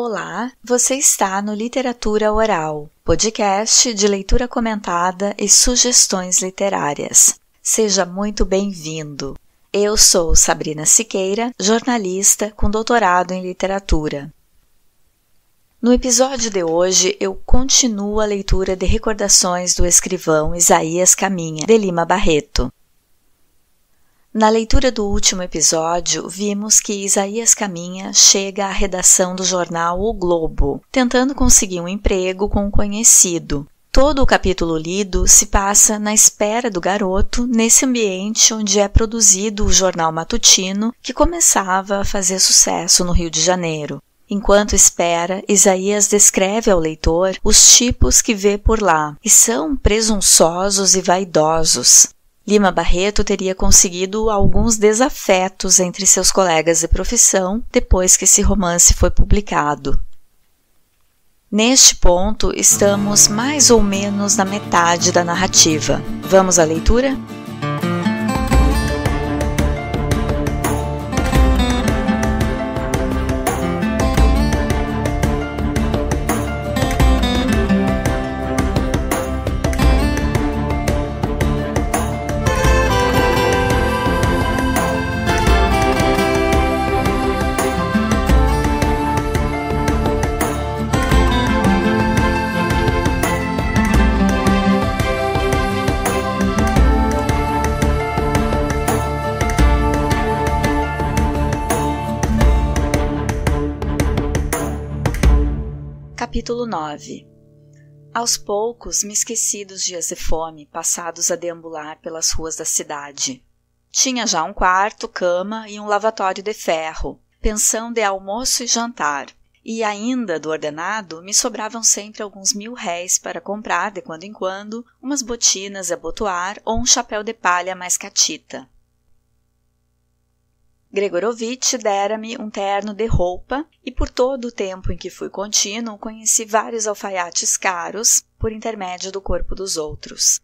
Olá, você está no Literatura Oral, podcast de leitura comentada e sugestões literárias. Seja muito bem-vindo. Eu sou Sabrina Siqueira, jornalista com doutorado em literatura. No episódio de hoje, eu continuo a leitura de recordações do escrivão Isaías Caminha, de Lima Barreto. Na leitura do último episódio, vimos que Isaías Caminha chega à redação do jornal O Globo, tentando conseguir um emprego com um conhecido. Todo o capítulo lido se passa na espera do garoto nesse ambiente onde é produzido o jornal matutino que começava a fazer sucesso no Rio de Janeiro. Enquanto espera, Isaías descreve ao leitor os tipos que vê por lá, e são presunçosos e vaidosos, Lima Barreto teria conseguido alguns desafetos entre seus colegas de profissão depois que esse romance foi publicado. Neste ponto, estamos mais ou menos na metade da narrativa. Vamos à leitura? Capítulo 9 Aos poucos me esqueci dos dias de fome passados a deambular pelas ruas da cidade. Tinha já um quarto, cama e um lavatório de ferro, pensão de almoço e jantar. E ainda do ordenado, me sobravam sempre alguns mil réis para comprar, de quando em quando, umas botinas a botoar ou um chapéu de palha mais catita. Gregorovitch dera-me um terno de roupa, e por todo o tempo em que fui contínuo, conheci vários alfaiates caros, por intermédio do corpo dos outros.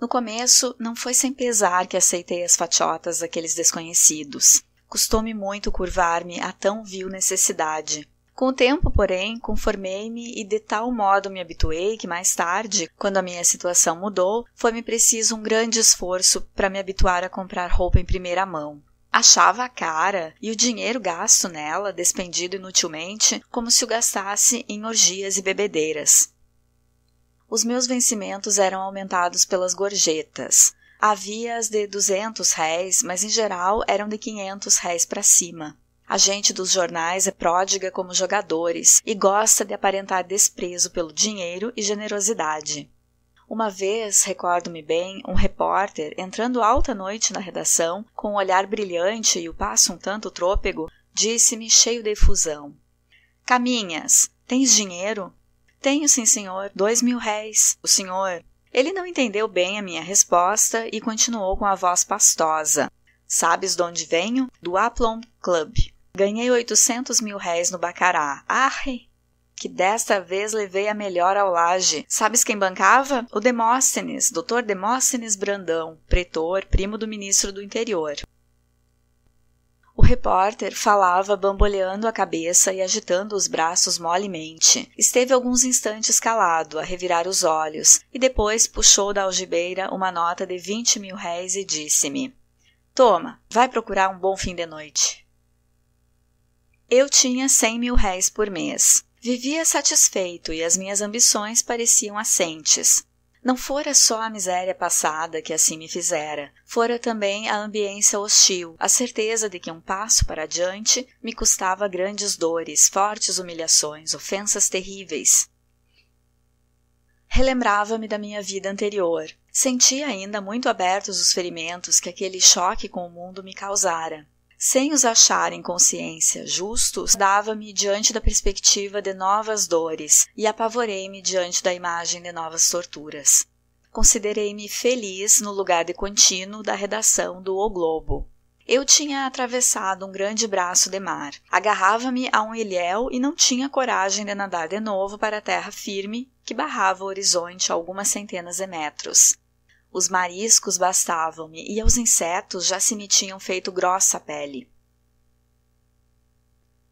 No começo, não foi sem pesar que aceitei as fatiotas daqueles desconhecidos. Custou-me muito curvar-me a tão vil necessidade, com o tempo, porém, conformei-me e de tal modo me habituei que mais tarde, quando a minha situação mudou, foi-me preciso um grande esforço para me habituar a comprar roupa em primeira mão. Achava a cara e o dinheiro gasto nela, despendido inutilmente, como se o gastasse em orgias e bebedeiras. Os meus vencimentos eram aumentados pelas gorjetas. Havia as de duzentos réis, mas em geral eram de quinhentos réis para cima. A gente dos jornais é pródiga como jogadores e gosta de aparentar desprezo pelo dinheiro e generosidade. Uma vez, recordo-me bem, um repórter, entrando alta noite na redação, com um olhar brilhante e o passo um tanto trôpego, disse-me cheio de efusão. Caminhas, tens dinheiro? Tenho, sim, senhor, dois mil réis. O senhor? Ele não entendeu bem a minha resposta e continuou com a voz pastosa. Sabes de onde venho? Do Aplomb Club. Ganhei 800 mil réis no Bacará. Arre! Que desta vez levei a melhor ao laje. Sabes quem bancava? O Demóstenes, doutor Demóstenes Brandão, pretor, primo do ministro do interior. O repórter falava bamboleando a cabeça e agitando os braços molemente. Esteve alguns instantes calado, a revirar os olhos, e depois puxou da algibeira uma nota de vinte mil réis e disse-me: Toma, vai procurar um bom fim de noite. Eu tinha cem mil réis por mês. Vivia satisfeito e as minhas ambições pareciam assentes. Não fora só a miséria passada que assim me fizera, fora também a ambiência hostil, a certeza de que um passo para adiante me custava grandes dores, fortes humilhações, ofensas terríveis. Relembrava-me da minha vida anterior. Sentia ainda muito abertos os ferimentos que aquele choque com o mundo me causara sem os achar em consciência justos, dava-me diante da perspectiva de novas dores e apavorei-me diante da imagem de novas torturas. Considerei-me feliz no lugar de contínuo da redação do O Globo. Eu tinha atravessado um grande braço de mar. Agarrava-me a um ilhéu e não tinha coragem de nadar de novo para a terra firme que barrava o horizonte a algumas centenas de metros. Os mariscos bastavam-me e aos insetos já se me tinham feito grossa pele.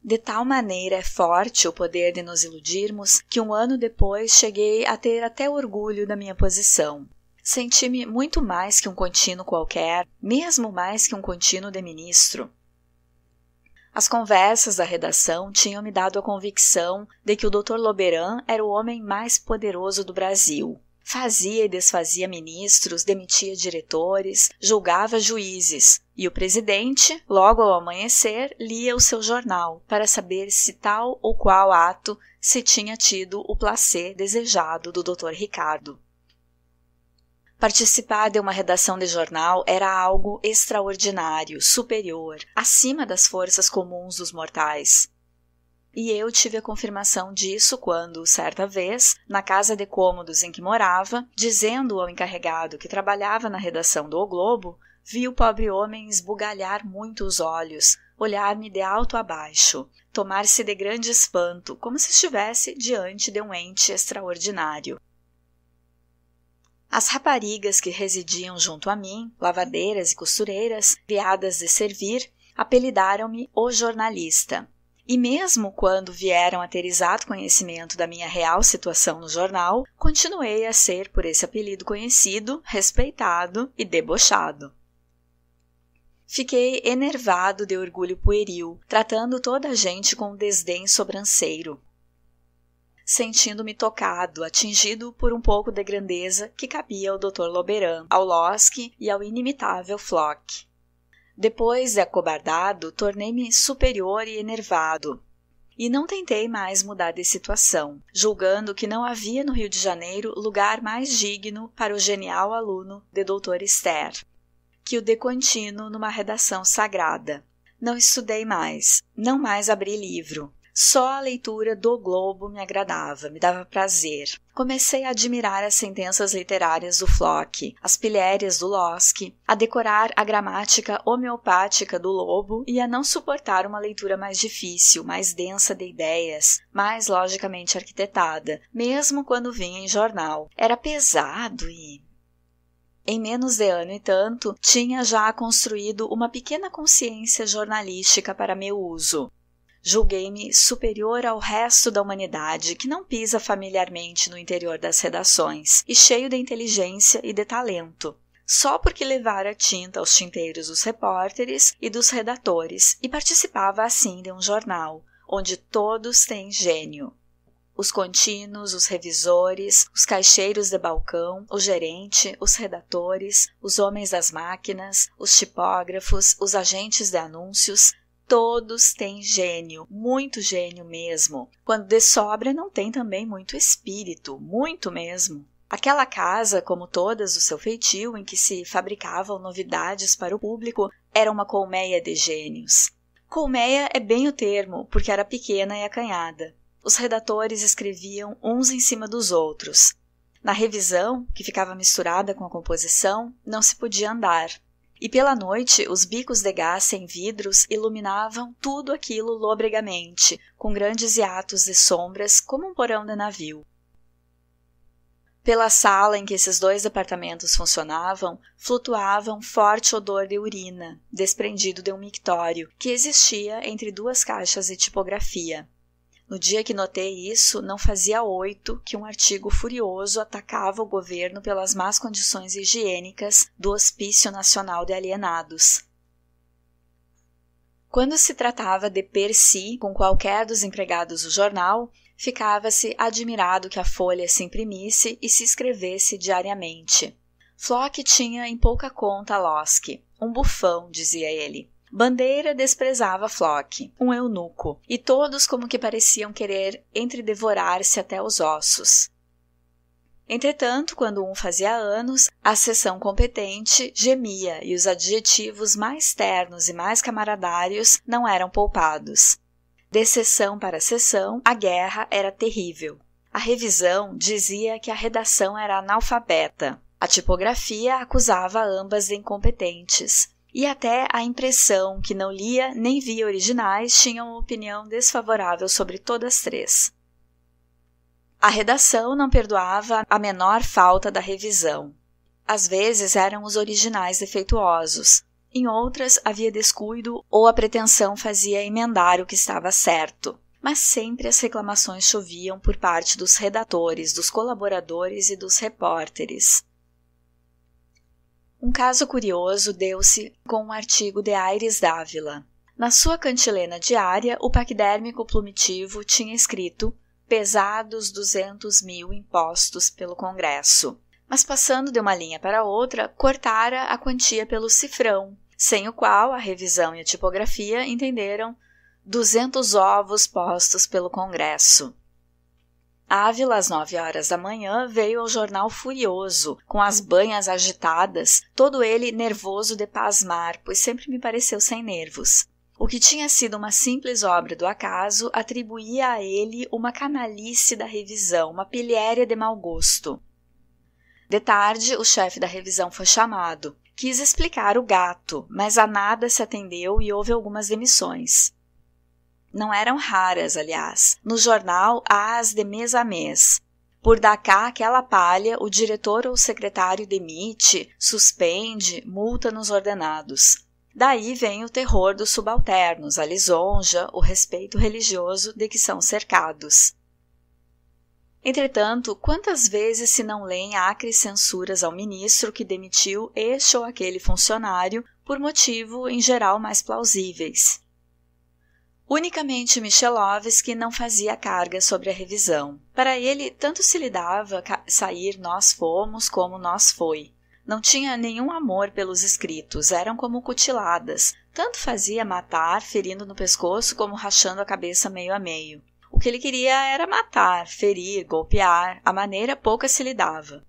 De tal maneira é forte o poder de nos iludirmos que um ano depois cheguei a ter até orgulho da minha posição. Senti-me muito mais que um contínuo qualquer, mesmo mais que um contínuo de ministro. As conversas da redação tinham me dado a convicção de que o Dr. Loberan era o homem mais poderoso do Brasil. Fazia e desfazia ministros, demitia diretores, julgava juízes, e o presidente, logo ao amanhecer, lia o seu jornal para saber se tal ou qual ato se tinha tido o placer desejado do Dr. Ricardo. Participar de uma redação de jornal era algo extraordinário, superior, acima das forças comuns dos mortais. E eu tive a confirmação disso quando, certa vez, na casa de cômodos em que morava, dizendo ao encarregado que trabalhava na redação do o Globo, vi o pobre homem esbugalhar muito os olhos, olhar-me de alto a baixo, tomar-se de grande espanto, como se estivesse diante de um ente extraordinário. As raparigas que residiam junto a mim, lavadeiras e costureiras, criadas de servir, apelidaram-me o jornalista. E mesmo quando vieram a ter exato conhecimento da minha real situação no jornal, continuei a ser por esse apelido conhecido, respeitado e debochado. Fiquei enervado de orgulho pueril, tratando toda a gente com um desdém sobranceiro. Sentindo-me tocado, atingido por um pouco da grandeza que cabia ao Dr. Loberan, ao Losque e ao inimitável Flock depois de acobardado tornei-me superior e enervado e não tentei mais mudar de situação julgando que não havia no rio de janeiro lugar mais digno para o genial aluno de doutor esther que o decantino numa redação sagrada não estudei mais não mais abri livro só a leitura do Globo me agradava, me dava prazer. Comecei a admirar as sentenças literárias do Flock, as pilhérias do Losky, a decorar a gramática homeopática do Lobo e a não suportar uma leitura mais difícil, mais densa de ideias, mais logicamente arquitetada, mesmo quando vinha em jornal. Era pesado e em menos de ano e tanto, tinha já construído uma pequena consciência jornalística para meu uso. Julguei-me superior ao resto da humanidade que não pisa familiarmente no interior das redações e cheio de inteligência e de talento só porque levara tinta aos tinteiros dos repórteres e dos redatores e participava assim de um jornal, onde todos têm gênio. Os contínuos, os revisores, os caixeiros de balcão, o gerente, os redatores, os homens das máquinas, os tipógrafos, os agentes de anúncios, todos têm gênio, muito gênio mesmo. Quando de sobra, não tem também muito espírito, muito mesmo. Aquela casa, como todas o seu feitio, em que se fabricavam novidades para o público, era uma colmeia de gênios. Colmeia é bem o termo, porque era pequena e acanhada. Os redatores escreviam uns em cima dos outros. Na revisão, que ficava misturada com a composição, não se podia andar. E pela noite, os bicos de gás sem vidros iluminavam tudo aquilo lobregamente, com grandes hiatos de sombras, como um porão de navio. Pela sala em que esses dois apartamentos funcionavam, flutuava um forte odor de urina, desprendido de um mictório que existia entre duas caixas de tipografia. No dia que notei isso, não fazia oito que um artigo furioso atacava o governo pelas más condições higiênicas do Hospício Nacional de Alienados. Quando se tratava de per si com qualquer dos empregados do jornal, ficava-se admirado que a folha se imprimisse e se escrevesse diariamente. Flock tinha em pouca conta Losque, um bufão, dizia ele. Bandeira desprezava Flock, um eunuco, e todos como que pareciam querer entredevorar-se até os ossos. Entretanto, quando um fazia anos, a seção competente gemia e os adjetivos mais ternos e mais camaradários não eram poupados. De sessão para sessão, a guerra era terrível. A revisão dizia que a redação era analfabeta. A tipografia acusava ambas de incompetentes e até a impressão que não lia nem via originais tinham opinião desfavorável sobre todas três. A redação não perdoava a menor falta da revisão. Às vezes eram os originais defeituosos, em outras havia descuido ou a pretensão fazia emendar o que estava certo. Mas sempre as reclamações choviam por parte dos redatores, dos colaboradores e dos repórteres. Um caso curioso deu-se com um artigo de Aires Dávila. Na sua cantilena diária, o paquidérmico plumitivo tinha escrito pesados 200 mil impostos pelo Congresso. Mas passando de uma linha para outra, cortara a quantia pelo cifrão, sem o qual a revisão e a tipografia entenderam 200 ovos postos pelo Congresso. Ávila, às nove horas da manhã, veio ao jornal furioso, com as banhas agitadas, todo ele nervoso de pasmar, pois sempre me pareceu sem nervos. O que tinha sido uma simples obra do acaso atribuía a ele uma canalice da revisão, uma pilhéria de mau gosto. De tarde, o chefe da revisão foi chamado. Quis explicar o gato, mas a nada se atendeu e houve algumas demissões. Não eram raras, aliás. No jornal, há as de mês a mês. Por dar cá aquela palha, o diretor ou secretário demite, suspende, multa nos ordenados. Daí vem o terror dos subalternos, a lisonja, o respeito religioso de que são cercados. Entretanto, quantas vezes se não leem acres censuras ao ministro que demitiu este ou aquele funcionário por motivo, em geral, mais plausíveis? Unicamente Michelovski não fazia carga sobre a revisão. Para ele, tanto se lhe dava sair nós fomos como nós foi. Não tinha nenhum amor pelos escritos, eram como cutiladas. Tanto fazia matar, ferindo no pescoço, como rachando a cabeça meio a meio. O que ele queria era matar, ferir, golpear, a maneira pouca se lhe dava.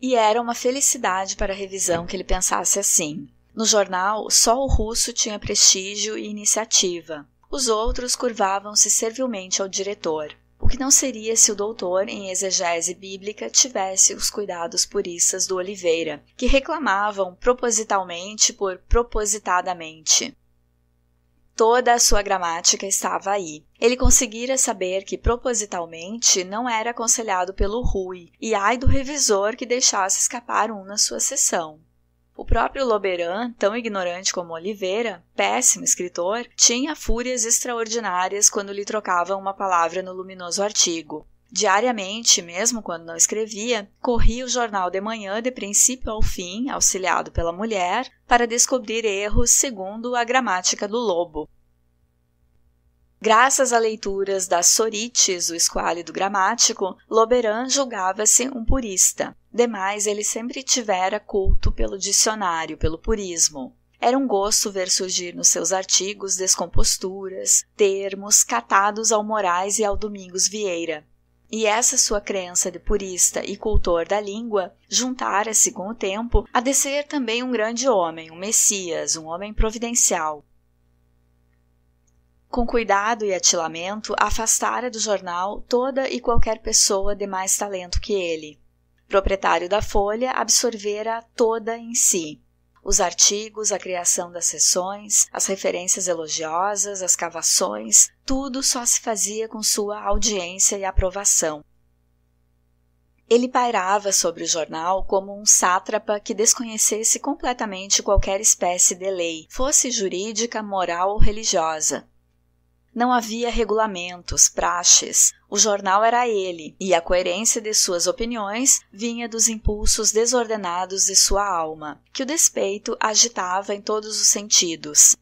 E era uma felicidade para a revisão que ele pensasse assim. No jornal, só o russo tinha prestígio e iniciativa. Os outros curvavam-se servilmente ao diretor. O que não seria se o doutor em exegese bíblica tivesse os cuidados puristas do Oliveira, que reclamavam propositalmente por propositadamente. Toda a sua gramática estava aí. Ele conseguira saber que propositalmente não era aconselhado pelo Rui, e ai do revisor que deixasse escapar um na sua sessão. O próprio Loberan, tão ignorante como Oliveira, péssimo escritor, tinha fúrias extraordinárias quando lhe trocavam uma palavra no luminoso artigo. Diariamente, mesmo quando não escrevia, corria o jornal de manhã de princípio ao fim, auxiliado pela mulher, para descobrir erros segundo a gramática do lobo. Graças a leituras da Sorites, o esquálido gramático, Loberan julgava-se um purista. Demais, ele sempre tivera culto pelo dicionário, pelo purismo. Era um gosto ver surgir nos seus artigos descomposturas, termos catados ao Moraes e ao Domingos Vieira. E essa sua crença de purista e cultor da língua juntara-se com o tempo a descer também um grande homem, um Messias, um homem providencial, com cuidado e atilamento, afastara do jornal toda e qualquer pessoa de mais talento que ele. Proprietário da Folha, absorvera toda em si os artigos, a criação das sessões, as referências elogiosas, as cavações, tudo só se fazia com sua audiência e aprovação. Ele pairava sobre o jornal como um sátrapa que desconhecesse completamente qualquer espécie de lei, fosse jurídica, moral ou religiosa. Não havia regulamentos, praxes. O jornal era ele, e a coerência de suas opiniões vinha dos impulsos desordenados de sua alma, que o despeito agitava em todos os sentidos.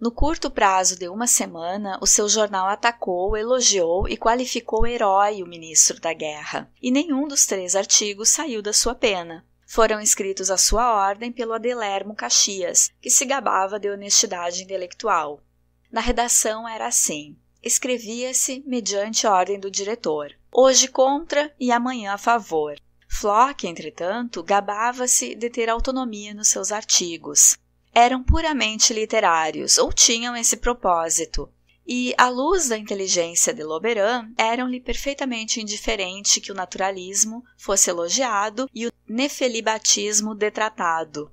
No curto prazo de uma semana, o seu jornal atacou, elogiou e qualificou herói o ministro da guerra, e nenhum dos três artigos saiu da sua pena foram escritos à sua ordem pelo Adelermo Caxias, que se gabava de honestidade intelectual. Na redação era assim: escrevia-se mediante ordem do diretor, hoje contra e amanhã a favor. Flock, entretanto, gabava-se de ter autonomia nos seus artigos. Eram puramente literários, ou tinham esse propósito, e, à luz da inteligência de Loberan, eram-lhe perfeitamente indiferente que o naturalismo fosse elogiado e o nefelibatismo detratado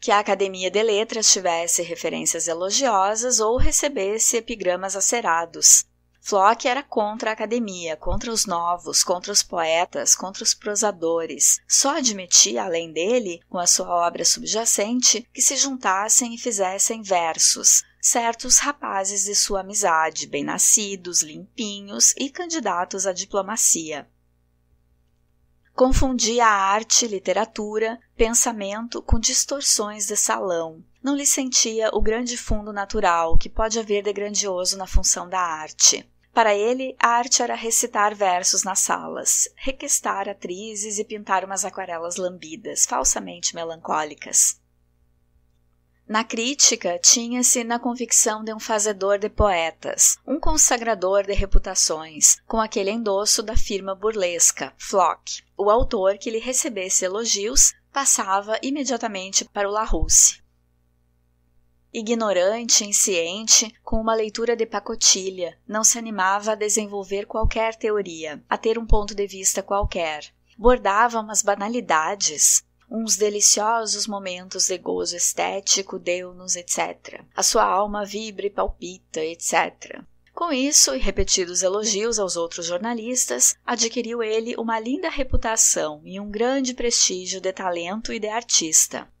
que a Academia de Letras tivesse referências elogiosas ou recebesse epigramas acerados. Flock era contra a academia, contra os novos, contra os poetas, contra os prosadores. Só admitia, além dele, com a sua obra subjacente, que se juntassem e fizessem versos, certos rapazes de sua amizade, bem-nascidos, limpinhos e candidatos à diplomacia. Confundia arte, literatura, pensamento com distorções de salão. Não lhe sentia o grande fundo natural que pode haver de grandioso na função da arte. Para ele, a arte era recitar versos nas salas, requestar atrizes e pintar umas aquarelas lambidas, falsamente melancólicas. Na crítica, tinha-se na convicção de um fazedor de poetas, um consagrador de reputações, com aquele endosso da firma burlesca, Flock, o autor que lhe recebesse elogios passava imediatamente para o Larousse. Ignorante, insciente, com uma leitura de pacotilha, não se animava a desenvolver qualquer teoria, a ter um ponto de vista qualquer. Bordava umas banalidades, uns deliciosos momentos de gozo estético, deu-nos, etc. A sua alma vibra e palpita, etc. Com isso e repetidos elogios aos outros jornalistas, adquiriu ele uma linda reputação e um grande prestígio de talento e de artista.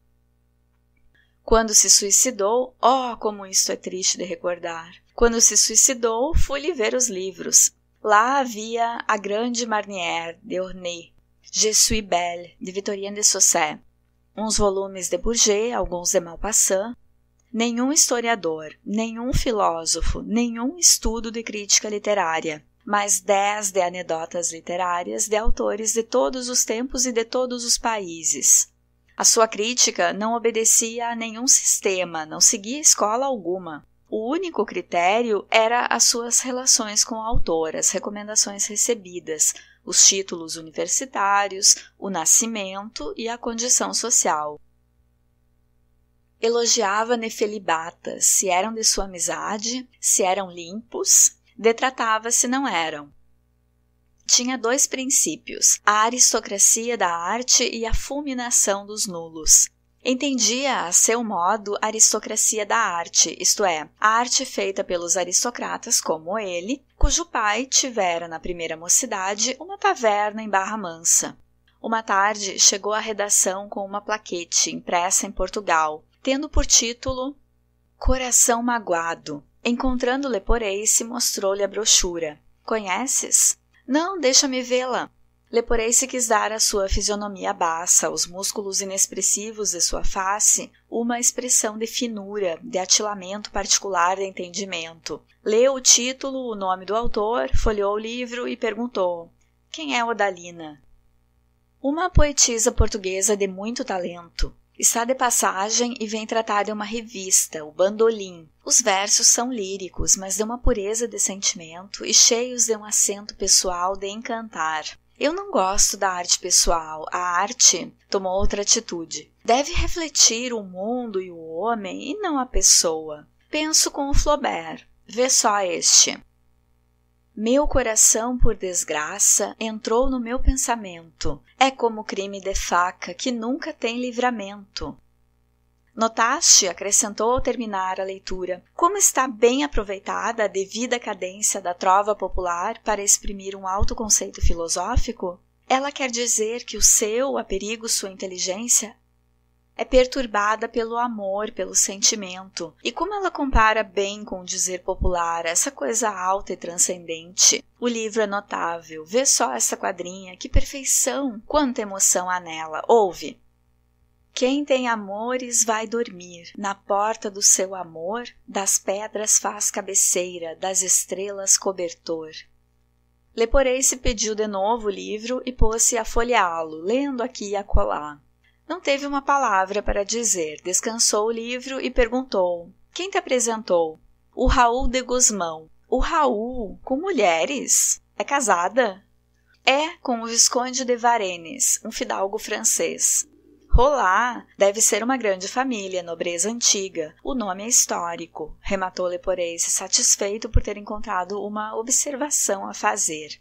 Quando se suicidou, oh, como isto é triste de recordar! Quando se suicidou, fui-lhe ver os livros. Lá havia A Grande Marnière, de Ornay, Je suis belle, de Victorien de Saussay, uns volumes de Bourget, alguns de Malpassant, nenhum historiador, nenhum filósofo, nenhum estudo de crítica literária, mas dez de anedotas literárias de autores de todos os tempos e de todos os países. A sua crítica não obedecia a nenhum sistema, não seguia escola alguma. O único critério era as suas relações com o autor, as recomendações recebidas, os títulos universitários, o nascimento e a condição social. Elogiava Nefelibata se eram de sua amizade, se eram limpos, detratava se não eram. Tinha dois princípios, a aristocracia da arte e a fulminação dos nulos. Entendia a seu modo a aristocracia da arte, isto é, a arte feita pelos aristocratas como ele, cujo pai tivera na primeira mocidade uma taverna em Barra Mansa. Uma tarde chegou à redação com uma plaquete impressa em Portugal, tendo por título Coração Magoado. Encontrando Leporeice, mostrou-lhe a brochura. Conheces? Não, deixa-me vê-la. leporei quis dar à sua fisionomia baça, aos músculos inexpressivos de sua face, uma expressão de finura, de atilamento particular de entendimento. Leu o título, o nome do autor, folheou o livro e perguntou: Quem é Odalina? Uma poetisa portuguesa de muito talento. Está de passagem e vem tratar de uma revista, o Bandolim. Os versos são líricos, mas de uma pureza de sentimento e cheios de um acento pessoal de encantar. Eu não gosto da arte pessoal, a arte tomou outra atitude. Deve refletir o mundo e o homem e não a pessoa. Penso com o Flaubert. Vê só este. Meu coração, por desgraça, entrou no meu pensamento. É como crime de faca que nunca tem livramento. Notaste, acrescentou ao terminar a leitura, como está bem aproveitada a devida cadência da trova popular para exprimir um alto conceito filosófico? Ela quer dizer que o seu, a perigo sua inteligência, é perturbada pelo amor, pelo sentimento. E como ela compara bem com o dizer popular, essa coisa alta e transcendente, o livro é notável. Vê só essa quadrinha, que perfeição! Quanta emoção há nela! Ouve! Quem tem amores vai dormir. Na porta do seu amor, das pedras faz cabeceira, das estrelas cobertor. Leporei se pediu de novo o livro e pôs-se a folheá-lo, lendo aqui e acolá. Não teve uma palavra para dizer, descansou o livro e perguntou: Quem te apresentou? O Raul de gosmão O Raul? Com mulheres? É casada? É com o Visconde de Varennes, um fidalgo francês. Olá! deve ser uma grande família, nobreza antiga. O nome é histórico, rematou Leporese, satisfeito por ter encontrado uma observação a fazer.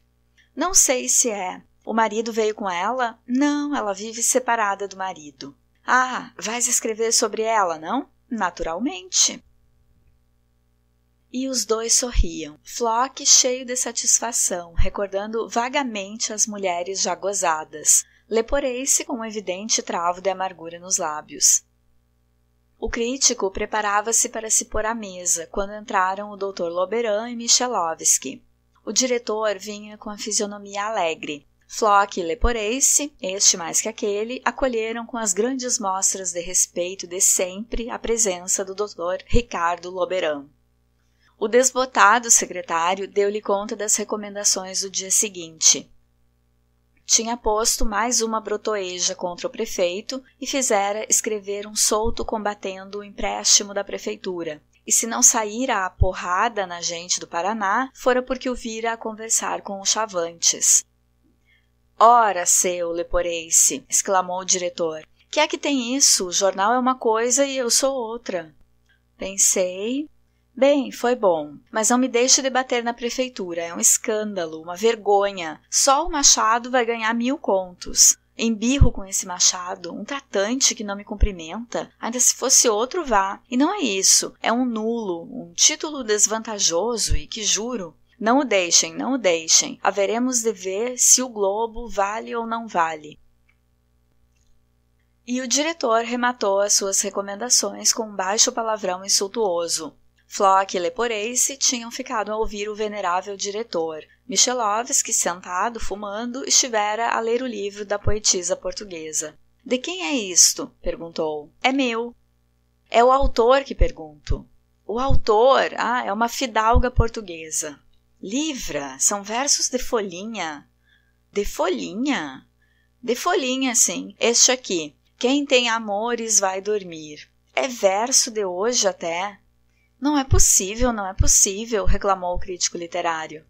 Não sei se é, o marido veio com ela? Não, ela vive separada do marido. Ah, vais escrever sobre ela, não? Naturalmente. E os dois sorriam. Flock cheio de satisfação, recordando vagamente as mulheres já gozadas. Leporei-se com um evidente travo de amargura nos lábios. O crítico preparava-se para se pôr à mesa quando entraram o Dr. Loberan e Michelovski. O diretor vinha com a fisionomia alegre. Flock e Leporace, este mais que aquele, acolheram com as grandes mostras de respeito de sempre a presença do Dr. Ricardo Loberão. O desbotado secretário deu-lhe conta das recomendações do dia seguinte. Tinha posto mais uma brotoeja contra o prefeito e fizera escrever um solto combatendo o empréstimo da prefeitura. E se não saíra a porrada na gente do Paraná, fora porque o vira a conversar com o Chavantes, Ora, seu leporeice! exclamou o diretor. Que é que tem isso? O jornal é uma coisa e eu sou outra. Pensei. Bem, foi bom, mas não me deixe debater na prefeitura. É um escândalo, uma vergonha. Só o Machado vai ganhar mil contos. Embirro com esse machado, um tratante que não me cumprimenta. Ainda se fosse outro, vá. E não é isso. É um nulo, um título desvantajoso e que, juro, não o deixem, não o deixem. Haveremos de ver se o globo vale ou não vale. E o diretor rematou as suas recomendações com um baixo palavrão insultuoso. Flock e Leporese tinham ficado a ouvir o venerável diretor. Michelovski, sentado, fumando, estivera a ler o livro da poetisa portuguesa. De quem é isto? perguntou. É meu. É o autor que pergunto. O autor, ah, é uma fidalga portuguesa. Livra, são versos de folhinha. De folhinha? De folhinha, sim. Este aqui. Quem tem amores vai dormir. É verso de hoje até. Não é possível, não é possível, reclamou o crítico literário.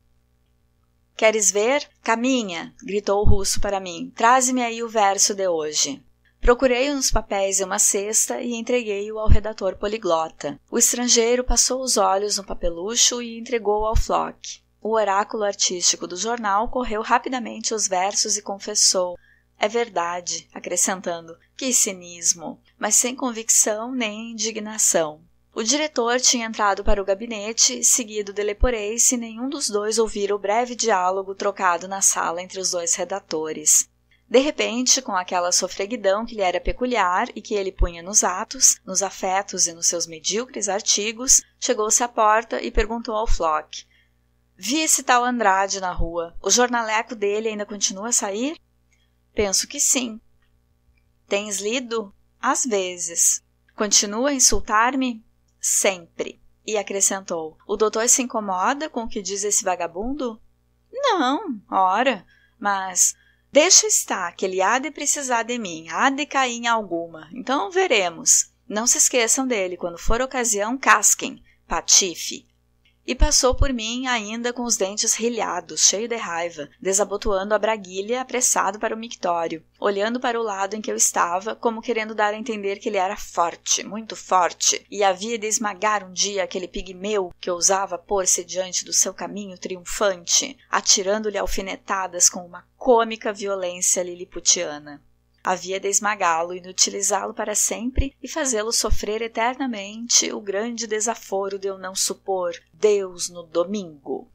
Queres ver? Caminha, gritou o russo para mim. Traze-me aí o verso de hoje. Procurei-o nos papéis e uma cesta e entreguei-o ao redator poliglota. O estrangeiro passou os olhos no papelucho e entregou-o ao Flock. O oráculo artístico do jornal correu rapidamente os versos e confessou: É verdade, acrescentando: Que cinismo! Mas sem convicção nem indignação. O diretor tinha entrado para o gabinete, seguido de Leporei, se nenhum dos dois ouvira o breve diálogo trocado na sala entre os dois redatores. De repente, com aquela sofreguidão que lhe era peculiar e que ele punha nos atos, nos afetos e nos seus medíocres artigos, chegou-se à porta e perguntou ao Flock: Vi esse tal Andrade na rua. O jornaleco dele ainda continua a sair? Penso que sim. Tens lido? Às vezes. Continua a insultar-me? Sempre. E acrescentou: O doutor se incomoda com o que diz esse vagabundo? Não, ora, mas Deixa estar, que ele há de precisar de mim, há de cair em alguma. Então veremos. Não se esqueçam dele, quando for ocasião, casquem, patife, e passou por mim ainda com os dentes rilhados, cheio de raiva, desabotoando a braguilha apressado para o mictório, olhando para o lado em que eu estava, como querendo dar a entender que ele era forte, muito forte, e havia de esmagar um dia aquele pigmeu que ousava pôr-se diante do seu caminho triunfante, atirando-lhe alfinetadas com uma cômica violência liliputiana havia de esmagá-lo, inutilizá-lo para sempre e fazê-lo sofrer eternamente o grande desaforo de eu não supor Deus no domingo.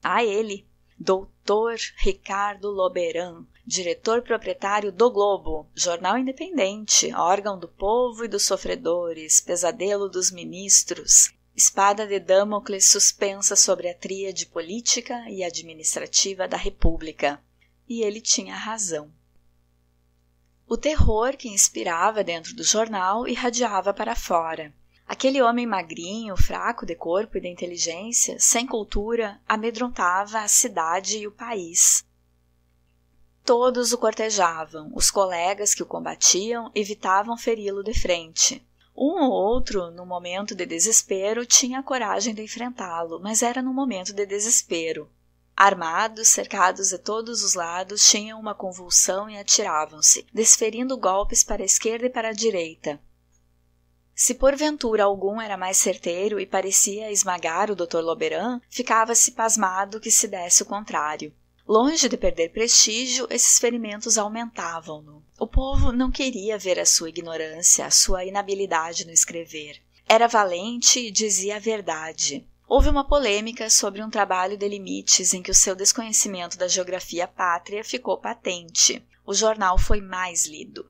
A ele, doutor Ricardo Loberan, diretor proprietário do Globo, jornal independente, órgão do povo e dos sofredores, pesadelo dos ministros, espada de Damocles suspensa sobre a tríade política e administrativa da República. E ele tinha razão. O terror que inspirava dentro do jornal irradiava para fora. Aquele homem magrinho, fraco de corpo e de inteligência, sem cultura, amedrontava a cidade e o país. Todos o cortejavam, os colegas que o combatiam evitavam feri-lo de frente. Um ou outro, no momento de desespero, tinha a coragem de enfrentá-lo, mas era no momento de desespero. Armados, cercados de todos os lados, tinham uma convulsão e atiravam-se, desferindo golpes para a esquerda e para a direita. Se porventura algum era mais certeiro e parecia esmagar o Dr. Loberan, ficava-se pasmado que se desse o contrário. Longe de perder prestígio, esses ferimentos aumentavam-no. O povo não queria ver a sua ignorância, a sua inabilidade no escrever. Era valente e dizia a verdade. Houve uma polêmica sobre um trabalho de limites em que o seu desconhecimento da geografia pátria ficou patente. O jornal foi mais lido.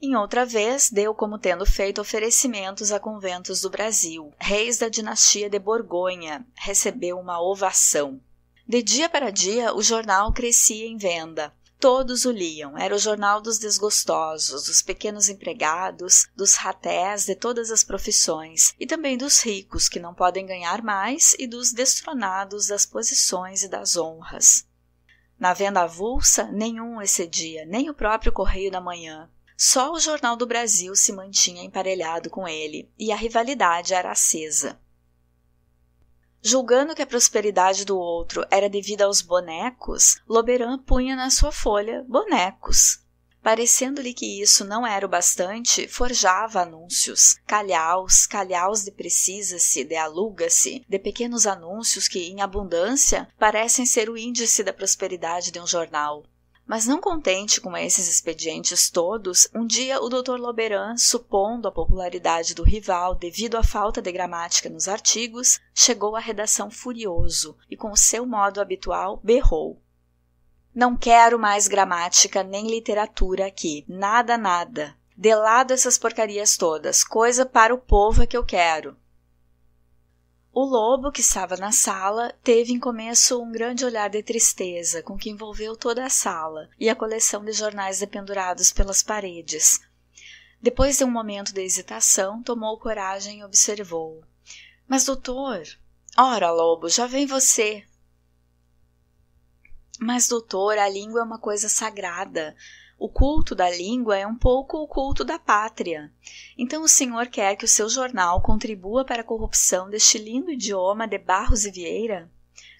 Em outra vez, deu como tendo feito oferecimentos a conventos do Brasil. Reis da dinastia de Borgonha recebeu uma ovação. De dia para dia, o jornal crescia em venda. Todos o liam. Era o jornal dos desgostosos, dos pequenos empregados, dos ratés de todas as profissões e também dos ricos que não podem ganhar mais e dos destronados das posições e das honras. Na venda avulsa, nenhum excedia, nem o próprio Correio da Manhã. Só o Jornal do Brasil se mantinha emparelhado com ele, e a rivalidade era acesa. Julgando que a prosperidade do outro era devida aos bonecos, Loberan punha na sua folha bonecos. Parecendo-lhe que isso não era o bastante, forjava anúncios, calhaus, calhaus de precisa-se, de aluga-se, de pequenos anúncios que, em abundância, parecem ser o índice da prosperidade de um jornal. Mas não contente com esses expedientes todos, um dia o Dr. Loberan, supondo a popularidade do rival devido à falta de gramática nos artigos, chegou à redação furioso e, com o seu modo habitual, berrou: Não quero mais gramática nem literatura aqui, nada, nada. De lado essas porcarias todas, coisa para o povo é que eu quero. O lobo, que estava na sala, teve em começo um grande olhar de tristeza, com que envolveu toda a sala e a coleção de jornais dependurados pelas paredes. Depois de um momento de hesitação, tomou coragem e observou. Mas, doutor. Ora, lobo, já vem você. Mas, doutor, a língua é uma coisa sagrada. O culto da língua é um pouco o culto da pátria. Então o senhor quer que o seu jornal contribua para a corrupção deste lindo idioma de Barros e Vieira?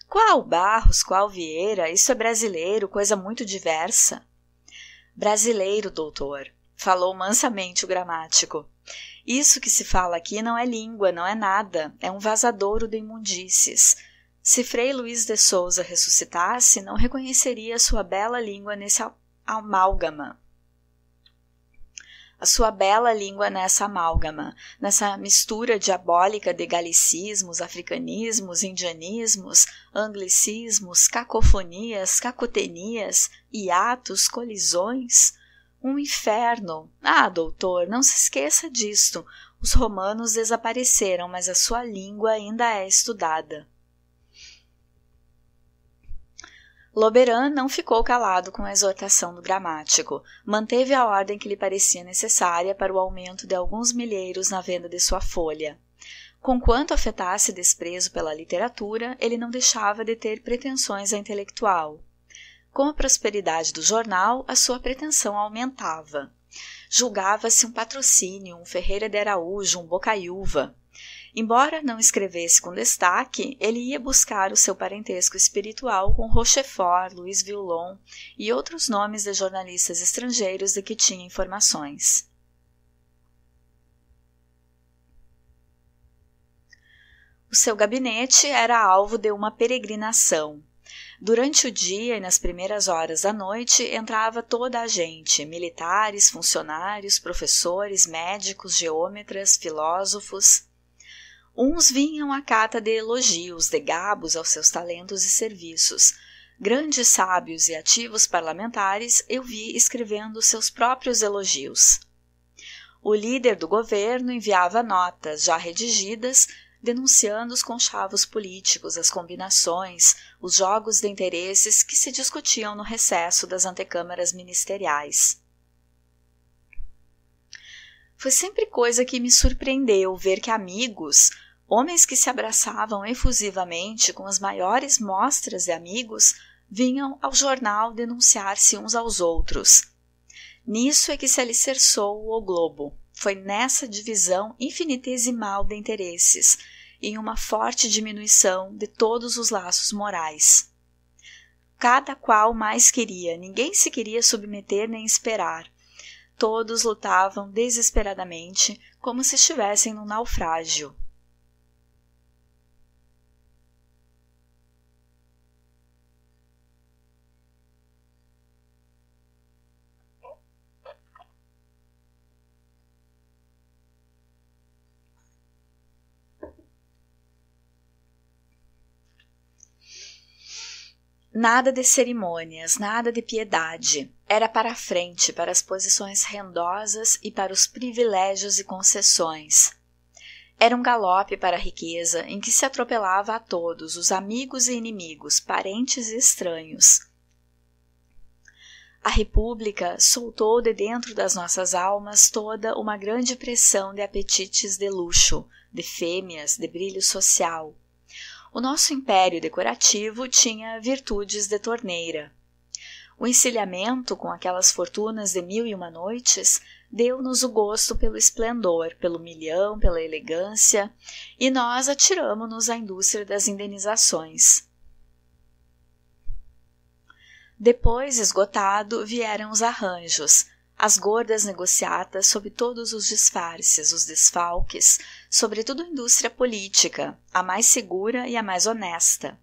Qual Barros, qual Vieira? Isso é brasileiro, coisa muito diversa. Brasileiro, doutor, falou mansamente o gramático. Isso que se fala aqui não é língua, não é nada, é um vazadouro de imundícies. Se Frei Luiz de Souza ressuscitasse, não reconheceria sua bela língua nesse amálgama. A sua bela língua nessa amálgama, nessa mistura diabólica de galicismos, africanismos, indianismos, anglicismos, cacofonias, cacotenias, hiatos, colisões. Um inferno. Ah, doutor, não se esqueça disto. Os romanos desapareceram, mas a sua língua ainda é estudada. Loberan não ficou calado com a exortação do gramático. Manteve a ordem que lhe parecia necessária para o aumento de alguns milheiros na venda de sua folha. Conquanto afetasse desprezo pela literatura, ele não deixava de ter pretensões a intelectual. Com a prosperidade do jornal, a sua pretensão aumentava. Julgava-se um patrocínio, um Ferreira de Araújo, um Bocaiúva. Embora não escrevesse com destaque, ele ia buscar o seu parentesco espiritual com Rochefort, Louis Villon e outros nomes de jornalistas estrangeiros de que tinha informações. O seu gabinete era alvo de uma peregrinação. Durante o dia e nas primeiras horas da noite entrava toda a gente: militares, funcionários, professores, médicos, geômetras, filósofos. Uns vinham à cata de elogios, de gabos aos seus talentos e serviços. Grandes sábios e ativos parlamentares eu vi escrevendo seus próprios elogios. O líder do governo enviava notas já redigidas denunciando os conchavos políticos, as combinações, os jogos de interesses que se discutiam no recesso das antecâmaras ministeriais. Foi sempre coisa que me surpreendeu ver que amigos Homens que se abraçavam efusivamente com as maiores mostras de amigos vinham ao jornal denunciar-se uns aos outros. Nisso é que se alicerçou o Globo. Foi nessa divisão infinitesimal de interesses, em uma forte diminuição de todos os laços morais. Cada qual mais queria, ninguém se queria submeter nem esperar. Todos lutavam desesperadamente, como se estivessem num naufrágio. Nada de cerimônias, nada de piedade. Era para a frente, para as posições rendosas e para os privilégios e concessões. Era um galope para a riqueza em que se atropelava a todos, os amigos e inimigos, parentes e estranhos. A República soltou de dentro das nossas almas toda uma grande pressão de apetites de luxo, de fêmeas, de brilho social o nosso império decorativo tinha virtudes de torneira. O encilhamento com aquelas fortunas de mil e uma noites deu-nos o gosto pelo esplendor, pelo milhão, pela elegância, e nós atiramos-nos à indústria das indenizações. Depois, esgotado, vieram os arranjos, as gordas negociatas sob todos os disfarces, os desfalques, sobretudo a indústria política, a mais segura e a mais honesta.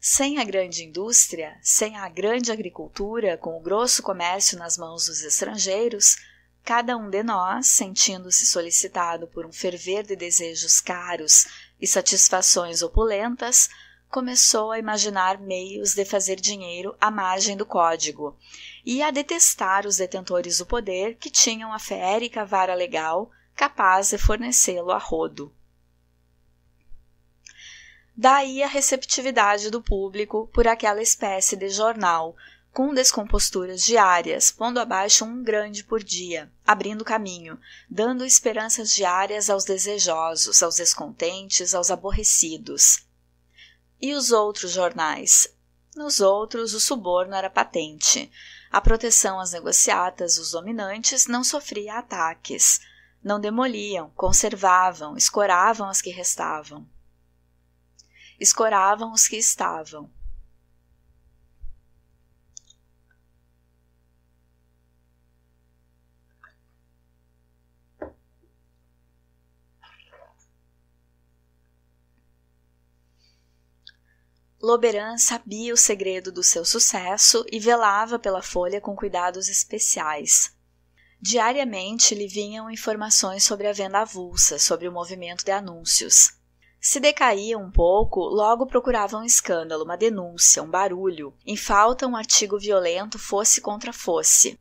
Sem a grande indústria, sem a grande agricultura, com o grosso comércio nas mãos dos estrangeiros, cada um de nós, sentindo-se solicitado por um ferver de desejos caros e satisfações opulentas, começou a imaginar meios de fazer dinheiro à margem do código e a detestar os detentores do poder que tinham a feérica vara legal capaz de fornecê-lo a rodo. Daí a receptividade do público por aquela espécie de jornal, com descomposturas diárias, pondo abaixo um grande por dia, abrindo caminho, dando esperanças diárias aos desejosos, aos descontentes, aos aborrecidos. E os outros jornais? Nos outros, o suborno era patente. A proteção às negociatas, os dominantes, não sofria ataques. Não demoliam, conservavam, escoravam as que restavam. Escoravam os que estavam. Loberan sabia o segredo do seu sucesso e velava pela Folha com cuidados especiais. Diariamente lhe vinham informações sobre a venda avulsa, sobre o movimento de anúncios. Se decaía um pouco, logo procurava um escândalo, uma denúncia, um barulho. Em falta, um artigo violento, fosse contra fosse.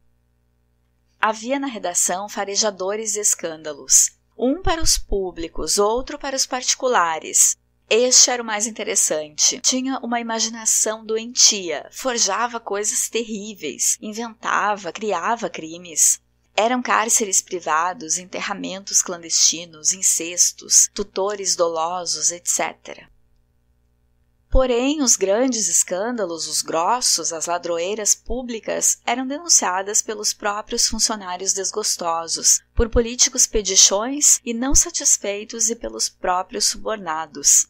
Havia na redação farejadores e escândalos. Um para os públicos, outro para os particulares. Este era o mais interessante. Tinha uma imaginação doentia, forjava coisas terríveis, inventava, criava crimes. Eram cárceres privados, enterramentos clandestinos, incestos, tutores dolosos, etc. Porém, os grandes escândalos, os grossos, as ladroeiras públicas eram denunciadas pelos próprios funcionários desgostosos, por políticos pedichões e não satisfeitos e pelos próprios subornados.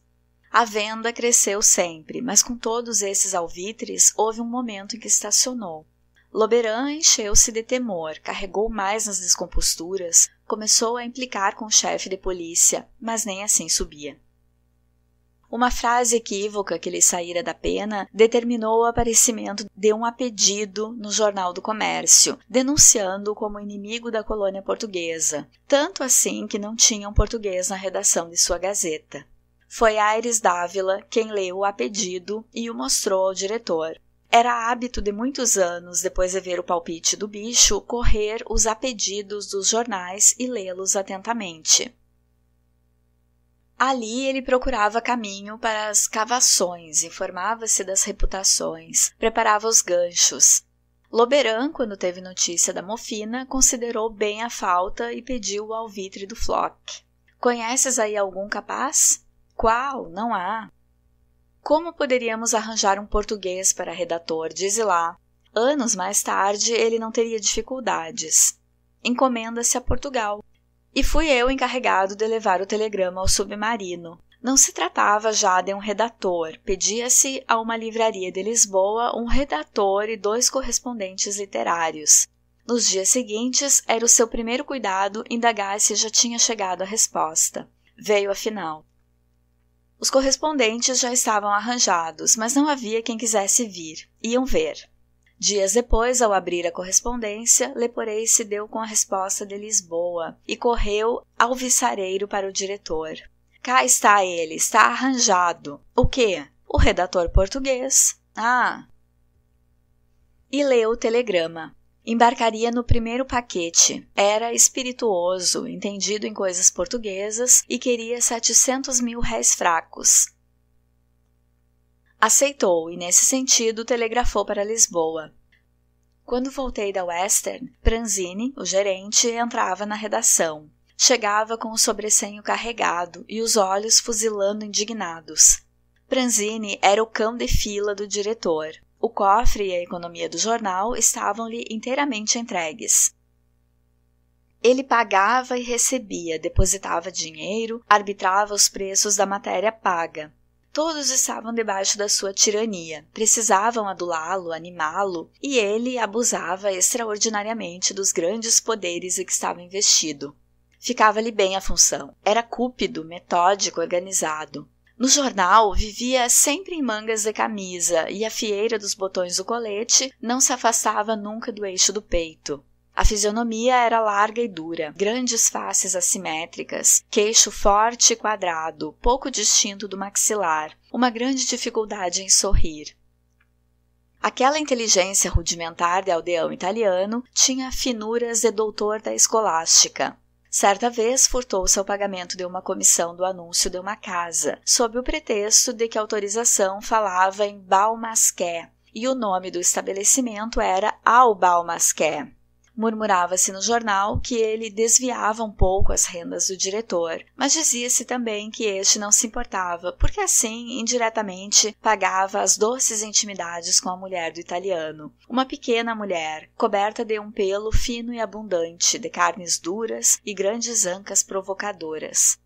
A venda cresceu sempre, mas com todos esses alvitres houve um momento em que estacionou. Loberan encheu-se de temor, carregou mais nas descomposturas, começou a implicar com o chefe de polícia, mas nem assim subia. Uma frase equívoca que lhe saíra da pena determinou o aparecimento de um apedido no Jornal do Comércio, denunciando-o como inimigo da colônia portuguesa, tanto assim que não tinha um português na redação de sua gazeta. Foi Aires Dávila quem leu a pedido e o mostrou ao diretor. Era hábito de muitos anos, depois de ver o palpite do bicho, correr os apedidos dos jornais e lê-los atentamente. Ali ele procurava caminho para as cavações, informava-se das reputações, preparava os ganchos. Loberan, quando teve notícia da Mofina, considerou bem a falta e pediu o alvitre do Flock. Conheces aí algum capaz? Qual? Não há. Como poderíamos arranjar um português para redator, diz lá. Anos mais tarde, ele não teria dificuldades. Encomenda-se a Portugal. E fui eu encarregado de levar o telegrama ao submarino. Não se tratava já de um redator, pedia-se a uma livraria de Lisboa um redator e dois correspondentes literários. Nos dias seguintes, era o seu primeiro cuidado indagar se já tinha chegado a resposta. Veio afinal. Os correspondentes já estavam arranjados, mas não havia quem quisesse vir. Iam ver. Dias depois, ao abrir a correspondência, Leporei se deu com a resposta de Lisboa e correu ao viçareiro para o diretor. Cá está ele, está arranjado. O quê? O redator português. Ah! E leu o telegrama embarcaria no primeiro paquete. Era espirituoso, entendido em coisas portuguesas e queria 700 mil réis fracos. Aceitou e, nesse sentido, telegrafou para Lisboa. Quando voltei da Western, Pranzini, o gerente, entrava na redação. Chegava com o sobressenho carregado e os olhos fuzilando indignados. Pranzini era o cão de fila do diretor. O cofre e a economia do jornal estavam-lhe inteiramente entregues. Ele pagava e recebia, depositava dinheiro, arbitrava os preços da matéria paga. Todos estavam debaixo da sua tirania, precisavam adulá-lo, animá-lo, e ele abusava extraordinariamente dos grandes poderes em que estava investido. Ficava-lhe bem a função. Era cúpido, metódico, organizado. No jornal, vivia sempre em mangas de camisa e a fieira dos botões do colete não se afastava nunca do eixo do peito. A fisionomia era larga e dura, grandes faces assimétricas, queixo forte e quadrado, pouco distinto do maxilar, uma grande dificuldade em sorrir. Aquela inteligência rudimentar de aldeão italiano tinha finuras de doutor da escolástica, Certa vez, furtou seu pagamento de uma comissão do anúncio de uma casa, sob o pretexto de que a autorização falava em Balmasqué, e o nome do estabelecimento era Albalmasqué. Murmurava-se no jornal que ele desviava um pouco as rendas do diretor, mas dizia-se também que este não se importava, porque assim, indiretamente, pagava as doces intimidades com a mulher do italiano. Uma pequena mulher, coberta de um pelo fino e abundante, de carnes duras e grandes ancas provocadoras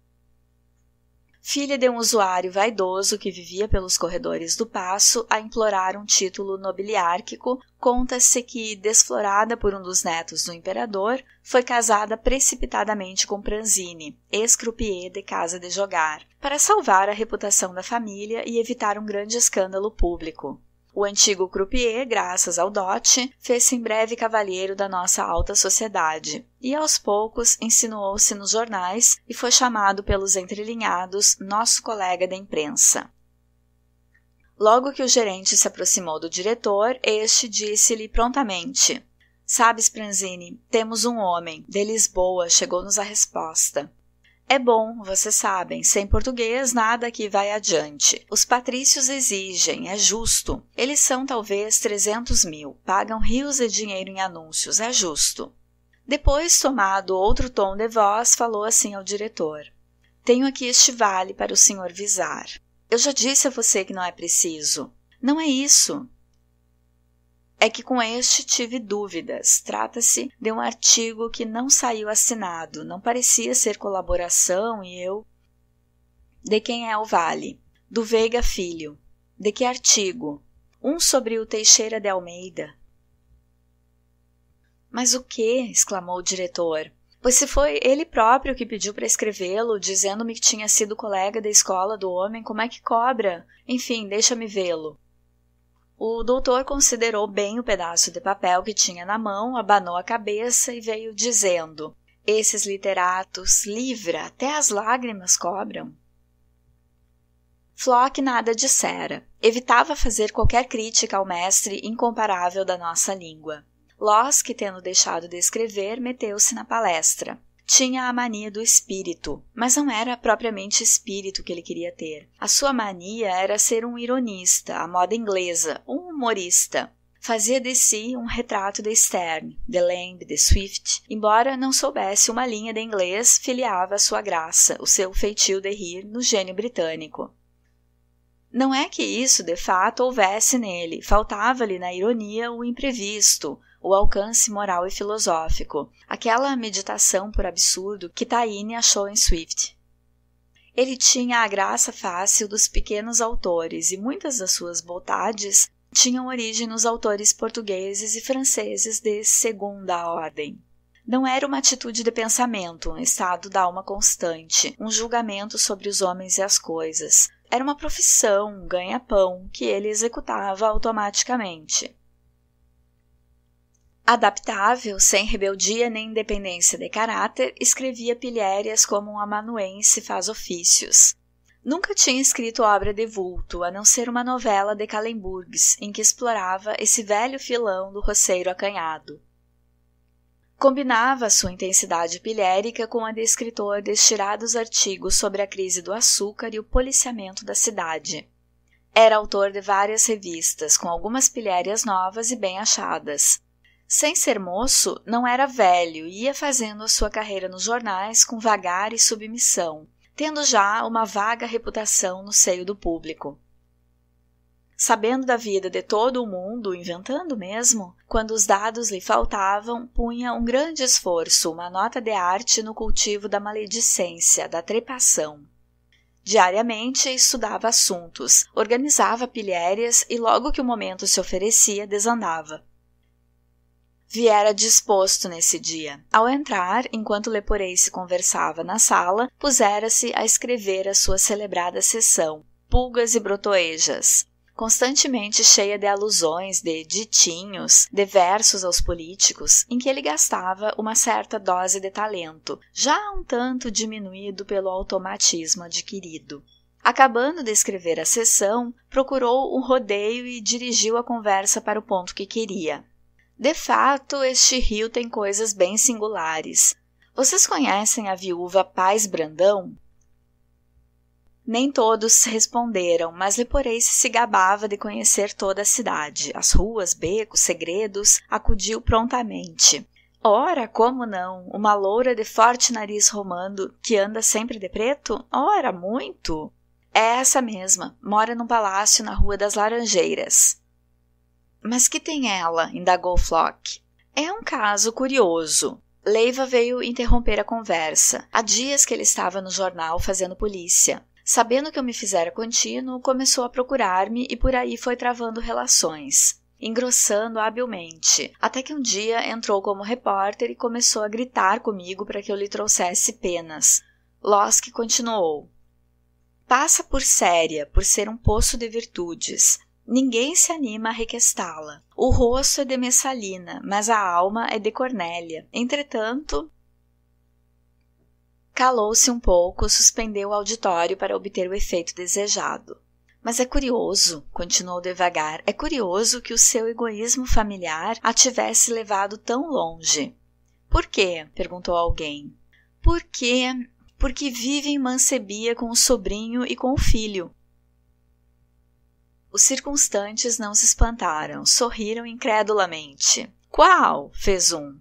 filha de um usuário vaidoso que vivia pelos corredores do paço a implorar um título nobiliárquico, conta-se que, desflorada por um dos netos do imperador, foi casada precipitadamente com Pranzini, ex-croupier de casa de jogar, para salvar a reputação da família e evitar um grande escândalo público. O antigo croupier, graças ao dote, fez-se em breve cavalheiro da nossa alta sociedade e, aos poucos, insinuou-se nos jornais e foi chamado pelos entrelinhados nosso colega da imprensa. Logo que o gerente se aproximou do diretor, este disse-lhe prontamente: Sabes, Pranzini, temos um homem, de Lisboa, chegou-nos a resposta. É bom, vocês sabem, sem português nada que vai adiante. Os patrícios exigem, é justo. Eles são talvez 300 mil, pagam rios de dinheiro em anúncios, é justo. Depois, tomado outro tom de voz, falou assim ao diretor: Tenho aqui este vale para o senhor visar. Eu já disse a você que não é preciso. Não é isso é que com este tive dúvidas. Trata-se de um artigo que não saiu assinado, não parecia ser colaboração e eu. De quem é o Vale? Do Veiga Filho. De que artigo? Um sobre o Teixeira de Almeida. Mas o que? exclamou o diretor. Pois se foi ele próprio que pediu para escrevê-lo, dizendo-me que tinha sido colega da escola do homem, como é que cobra? Enfim, deixa-me vê-lo. O doutor considerou bem o pedaço de papel que tinha na mão, abanou a cabeça e veio dizendo: Esses literatos, livra, até as lágrimas cobram. Flock nada dissera. Evitava fazer qualquer crítica ao mestre incomparável da nossa língua. Loss, que tendo deixado de escrever, meteu-se na palestra tinha a mania do espírito, mas não era propriamente espírito que ele queria ter. A sua mania era ser um ironista, a moda inglesa, um humorista. Fazia de si um retrato de Stern, de Lamb, de Swift. Embora não soubesse uma linha de inglês, filiava a sua graça, o seu feitio de rir no gênio britânico. Não é que isso, de fato, houvesse nele, faltava-lhe na ironia o imprevisto, o alcance moral e filosófico, aquela meditação por absurdo que Taine achou em Swift. Ele tinha a graça fácil dos pequenos autores e muitas das suas bondades tinham origem nos autores portugueses e franceses de segunda ordem. Não era uma atitude de pensamento, um estado da alma constante, um julgamento sobre os homens e as coisas. Era uma profissão, um ganha-pão, que ele executava automaticamente. Adaptável, sem rebeldia nem independência de caráter, escrevia pilhérias como um amanuense faz ofícios. Nunca tinha escrito obra de vulto, a não ser uma novela de Kallenburgs, em que explorava esse velho filão do roceiro acanhado. Combinava sua intensidade pilhérica com a de escritor de estirados artigos sobre a crise do açúcar e o policiamento da cidade. Era autor de várias revistas, com algumas pilhérias novas e bem achadas. Sem ser moço, não era velho e ia fazendo a sua carreira nos jornais com vagar e submissão, tendo já uma vaga reputação no seio do público. Sabendo da vida de todo o mundo, inventando mesmo, quando os dados lhe faltavam, punha um grande esforço, uma nota de arte no cultivo da maledicência, da trepação. Diariamente estudava assuntos, organizava pilhérias e logo que o momento se oferecia, desandava viera disposto nesse dia. Ao entrar, enquanto Leporei se conversava na sala, pusera-se a escrever a sua celebrada sessão, Pulgas e Brotoejas, constantemente cheia de alusões, de ditinhos, de versos aos políticos, em que ele gastava uma certa dose de talento, já um tanto diminuído pelo automatismo adquirido. Acabando de escrever a sessão, procurou um rodeio e dirigiu a conversa para o ponto que queria. De fato, este rio tem coisas bem singulares. Vocês conhecem a viúva Paz Brandão? Nem todos responderam, mas Leporace se gabava de conhecer toda a cidade, as ruas, becos, segredos, acudiu prontamente. Ora, como não? Uma loura de forte nariz romando, que anda sempre de preto? Ora, muito! É essa mesma, mora num palácio na Rua das Laranjeiras. Mas que tem ela? indagou Flock. É um caso curioso. Leiva veio interromper a conversa. Há dias que ele estava no jornal fazendo polícia. Sabendo que eu me fizera contínuo, começou a procurar-me e por aí foi travando relações, engrossando habilmente, até que um dia entrou como repórter e começou a gritar comigo para que eu lhe trouxesse penas. Losque continuou. Passa por séria, por ser um poço de virtudes, Ninguém se anima a requestá-la. O rosto é de Messalina, mas a alma é de Cornélia. Entretanto, calou-se um pouco, suspendeu o auditório para obter o efeito desejado. Mas é curioso, continuou devagar, é curioso que o seu egoísmo familiar a tivesse levado tão longe. Por quê? perguntou alguém. Por quê? Porque vive em mancebia com o sobrinho e com o filho. Os circunstantes não se espantaram, sorriram incredulamente. Qual? fez um.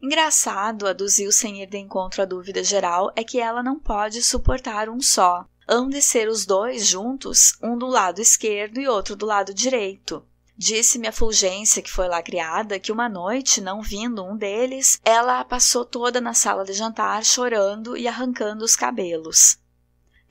Engraçado, aduziu sem ir de encontro à dúvida geral, é que ela não pode suportar um só. Hão de ser os dois juntos, um do lado esquerdo e outro do lado direito. Disse-me a Fulgência, que foi lá criada, que uma noite, não vindo um deles, ela a passou toda na sala de jantar chorando e arrancando os cabelos.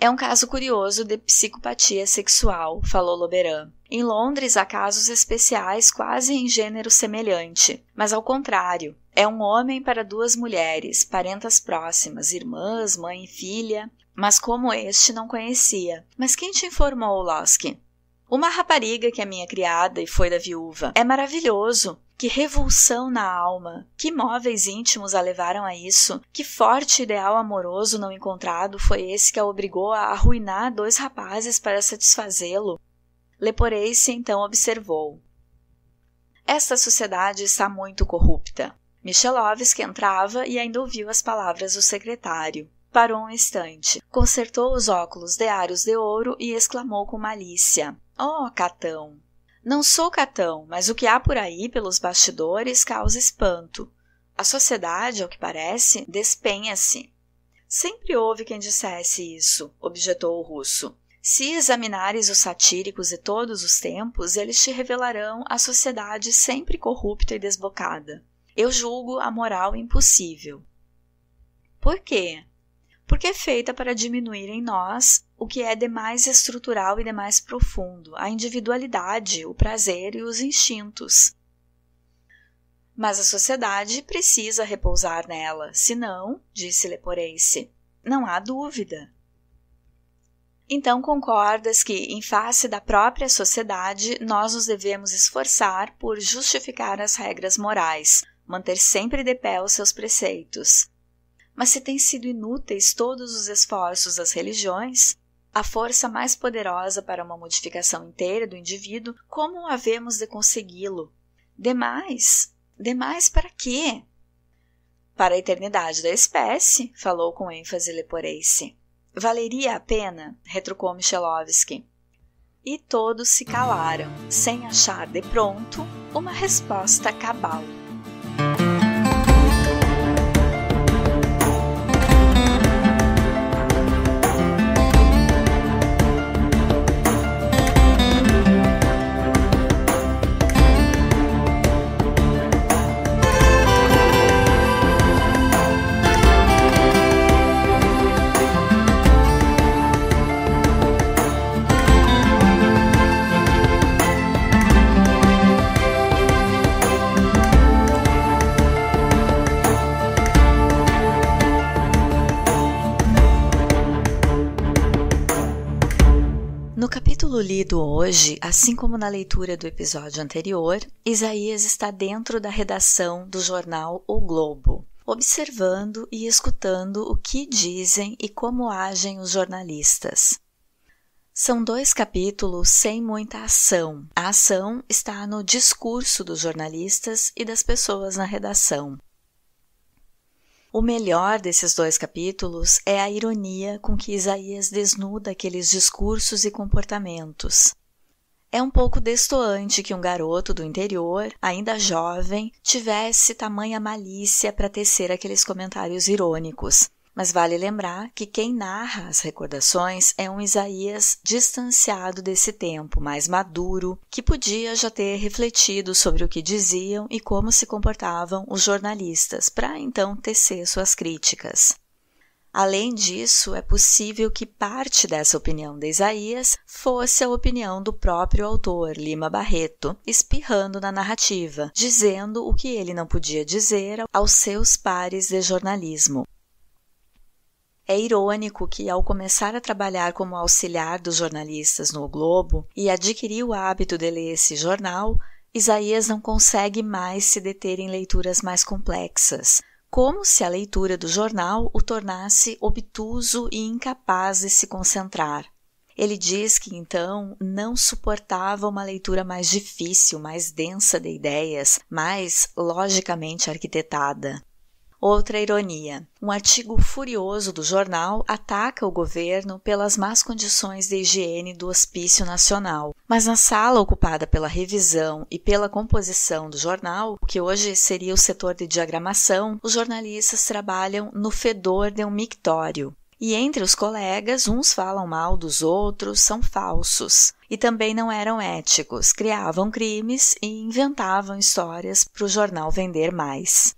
É um caso curioso de psicopatia sexual, falou Loberan. Em Londres há casos especiais quase em gênero semelhante, mas ao contrário. É um homem para duas mulheres, parentas próximas, irmãs, mãe e filha, mas como este não conhecia. Mas quem te informou, Losky? Uma rapariga que é minha criada e foi da viúva. É maravilhoso. Que revulsão na alma! Que móveis íntimos a levaram a isso! Que forte ideal amoroso não encontrado foi esse que a obrigou a arruinar dois rapazes para satisfazê-lo? Leporei-se então observou. Esta sociedade está muito corrupta. Michelovski entrava e ainda ouviu as palavras do secretário. Parou um instante, consertou os óculos de aros de ouro e exclamou com malícia: Oh, Catão, não sou catão, mas o que há por aí pelos bastidores causa espanto. A sociedade, ao que parece, despenha-se. Sempre houve quem dissesse isso, objetou o russo. Se examinares os satíricos de todos os tempos, eles te revelarão a sociedade sempre corrupta e desbocada. Eu julgo a moral impossível. Por quê? Porque é feita para diminuir em nós o que é demais estrutural e demais profundo, a individualidade, o prazer e os instintos. Mas a sociedade precisa repousar nela, senão, disse Leporense, não há dúvida. Então concordas que, em face da própria sociedade, nós nos devemos esforçar por justificar as regras morais, manter sempre de pé os seus preceitos. Mas se têm sido inúteis todos os esforços das religiões, a força mais poderosa para uma modificação inteira do indivíduo, como havemos de consegui-lo? Demais? Demais para quê? Para a eternidade da espécie, falou com ênfase Leporeice. Valeria a pena? retrucou Michelovski. E todos se calaram, sem achar de pronto uma resposta cabal. lido hoje, assim como na leitura do episódio anterior, Isaías está dentro da redação do jornal O Globo, observando e escutando o que dizem e como agem os jornalistas. São dois capítulos sem muita ação. A ação está no discurso dos jornalistas e das pessoas na redação. O melhor desses dois capítulos é a ironia com que Isaías desnuda aqueles discursos e comportamentos. É um pouco destoante que um garoto do interior, ainda jovem, tivesse tamanha malícia para tecer aqueles comentários irônicos, mas vale lembrar que quem narra as recordações é um Isaías distanciado desse tempo, mais maduro, que podia já ter refletido sobre o que diziam e como se comportavam os jornalistas, para então tecer suas críticas. Além disso, é possível que parte dessa opinião de Isaías fosse a opinião do próprio autor, Lima Barreto, espirrando na narrativa, dizendo o que ele não podia dizer aos seus pares de jornalismo. É irônico que, ao começar a trabalhar como auxiliar dos jornalistas no Globo e adquirir o hábito de ler esse jornal, Isaías não consegue mais se deter em leituras mais complexas, como se a leitura do jornal o tornasse obtuso e incapaz de se concentrar. Ele diz que então não suportava uma leitura mais difícil, mais densa de ideias, mais logicamente arquitetada. Outra ironia. Um artigo furioso do jornal ataca o governo pelas más condições de higiene do Hospício Nacional. Mas na sala ocupada pela revisão e pela composição do jornal, que hoje seria o setor de diagramação, os jornalistas trabalham no fedor de um mictório e entre os colegas, uns falam mal dos outros, são falsos. E também não eram éticos, criavam crimes e inventavam histórias para o jornal vender mais.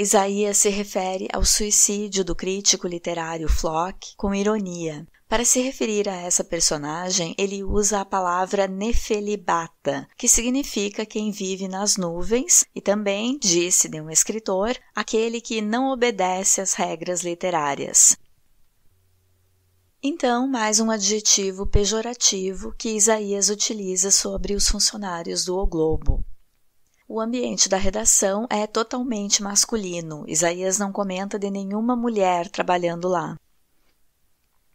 Isaías se refere ao suicídio do crítico literário Flock com ironia. Para se referir a essa personagem, ele usa a palavra nefelibata, que significa quem vive nas nuvens, e também, disse de um escritor, aquele que não obedece às regras literárias. Então, mais um adjetivo pejorativo que Isaías utiliza sobre os funcionários do O Globo. O ambiente da redação é totalmente masculino. Isaías não comenta de nenhuma mulher trabalhando lá.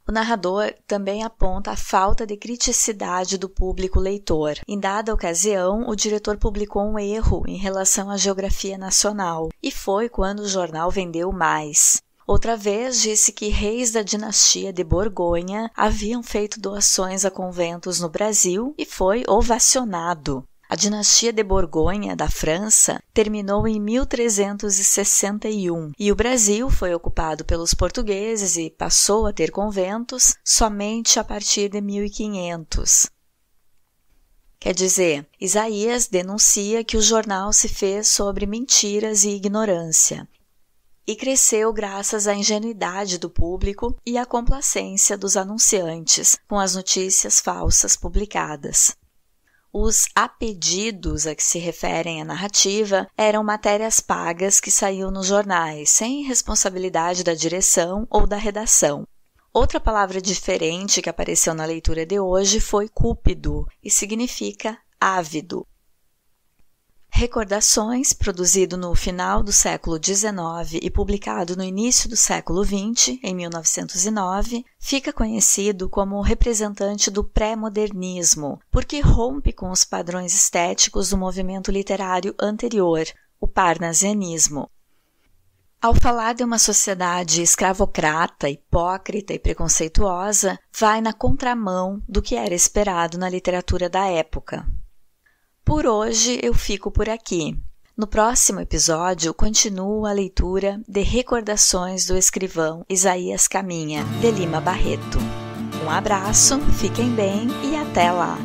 O narrador também aponta a falta de criticidade do público leitor. Em dada ocasião, o diretor publicou um erro em relação à geografia nacional, e foi quando o jornal vendeu mais. Outra vez disse que reis da dinastia de Borgonha haviam feito doações a conventos no Brasil e foi ovacionado. A dinastia de Borgonha, da França, terminou em 1361 e o Brasil foi ocupado pelos portugueses e passou a ter conventos somente a partir de 1500. Quer dizer, Isaías denuncia que o jornal se fez sobre mentiras e ignorância e cresceu graças à ingenuidade do público e à complacência dos anunciantes com as notícias falsas publicadas. Os apedidos a que se referem a narrativa eram matérias pagas que saíam nos jornais, sem responsabilidade da direção ou da redação. Outra palavra diferente que apareceu na leitura de hoje foi cúpido e significa ávido. Recordações, produzido no final do século XIX e publicado no início do século XX, em 1909, fica conhecido como representante do pré-modernismo, porque rompe com os padrões estéticos do movimento literário anterior, o parnasianismo. Ao falar de uma sociedade escravocrata, hipócrita e preconceituosa, vai na contramão do que era esperado na literatura da época. Por hoje eu fico por aqui. No próximo episódio, continuo a leitura de Recordações do Escrivão Isaías Caminha, de Lima Barreto. Um abraço, fiquem bem e até lá!